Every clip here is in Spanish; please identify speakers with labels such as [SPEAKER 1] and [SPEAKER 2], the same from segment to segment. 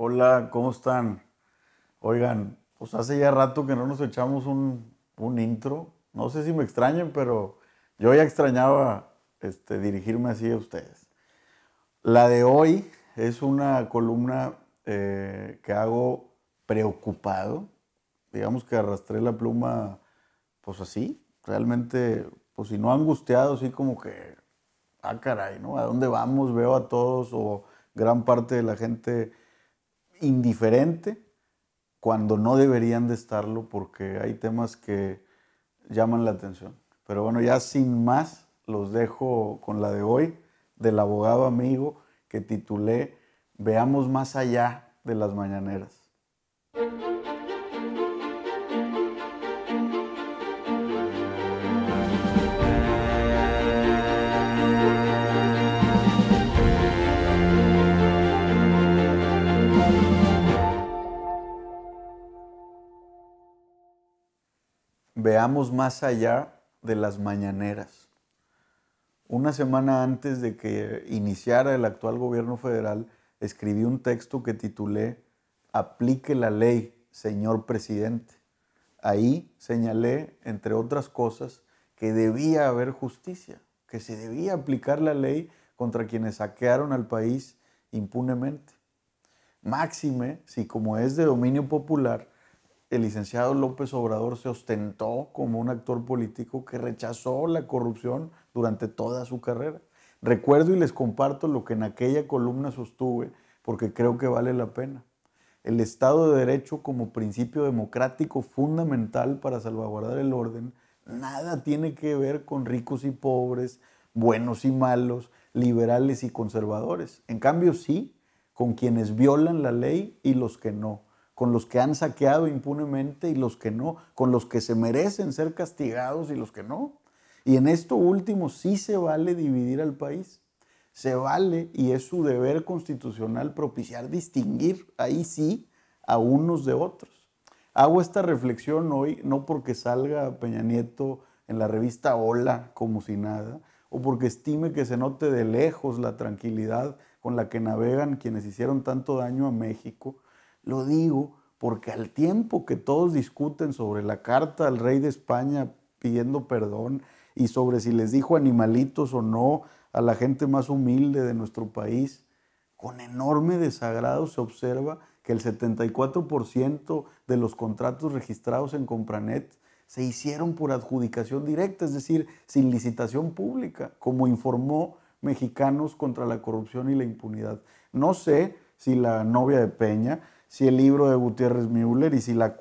[SPEAKER 1] Hola, ¿cómo están? Oigan, pues hace ya rato que no nos echamos un, intro. No sé si me extrañen, pero yo ya extrañaba este, dirigirme así a ustedes. La de hoy es una columna eh, que hago preocupado. Digamos que arrastré la pluma, pues así. Realmente, pues si no angustiado, así como que, ah, caray, ¿no? ¿A dónde vamos? Veo a todos o gran parte de la gente indiferente cuando no deberían de estarlo porque hay temas que llaman la atención. Pero bueno, ya sin más, los dejo con la de hoy, del abogado amigo que titulé Veamos más allá de las mañaneras. veamos más allá de las mañaneras. Una semana antes de que iniciara el actual gobierno federal, escribí un texto que titulé Aplique la ley, señor presidente. Ahí señalé, entre otras cosas, que debía haber justicia, que se debía aplicar la ley contra quienes saquearon al país impunemente. Máxime si, como es de dominio popular, el licenciado López Obrador se ostentó como un actor político que rechazó la corrupción durante toda su carrera. Recuerdo y les comparto lo que en aquella columna sostuve porque creo que vale la pena. El Estado de Derecho como principio democrático fundamental para salvaguardar el orden, nada tiene que ver con ricos y pobres, buenos y malos, liberales y conservadores. En cambio, sí, con quienes violan la ley y los que no con los que han saqueado impunemente y los que no, con los que se merecen ser castigados y los que no. Y en esto último sí se vale dividir al país, se vale y es su deber constitucional propiciar distinguir ahí sí a unos de otros. Hago esta reflexión hoy no porque salga Peña Nieto en la revista Hola como si nada, o porque estime que se note de lejos la tranquilidad con la que navegan quienes hicieron tanto daño a México, lo digo porque al tiempo que todos discuten sobre la carta al rey de España pidiendo perdón y sobre si les dijo animalitos o no a la gente más humilde de nuestro país, con enorme desagrado se observa que el 74% de los contratos registrados en Compranet se hicieron por adjudicación directa, es decir, sin licitación pública, como informó Mexicanos contra la Corrupción y la Impunidad. No sé si la novia de Peña si el libro de Gutiérrez Müller y si la,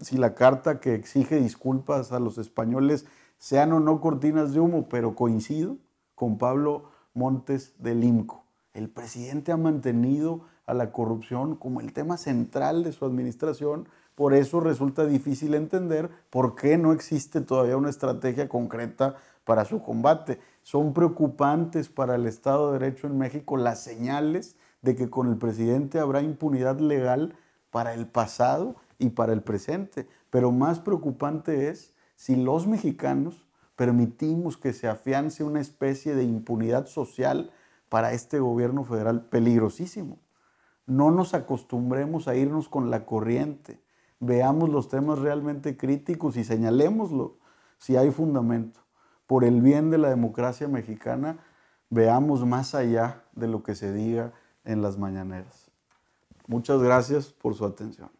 [SPEAKER 1] si la carta que exige disculpas a los españoles sean o no cortinas de humo, pero coincido con Pablo Montes del IMCO. El presidente ha mantenido a la corrupción como el tema central de su administración, por eso resulta difícil entender por qué no existe todavía una estrategia concreta para su combate. Son preocupantes para el Estado de Derecho en México las señales de que con el presidente habrá impunidad legal para el pasado y para el presente. Pero más preocupante es si los mexicanos permitimos que se afiance una especie de impunidad social para este gobierno federal peligrosísimo. No nos acostumbremos a irnos con la corriente, veamos los temas realmente críticos y señalémoslo si hay fundamento. Por el bien de la democracia mexicana, veamos más allá de lo que se diga en las mañaneras. Muchas gracias por su atención.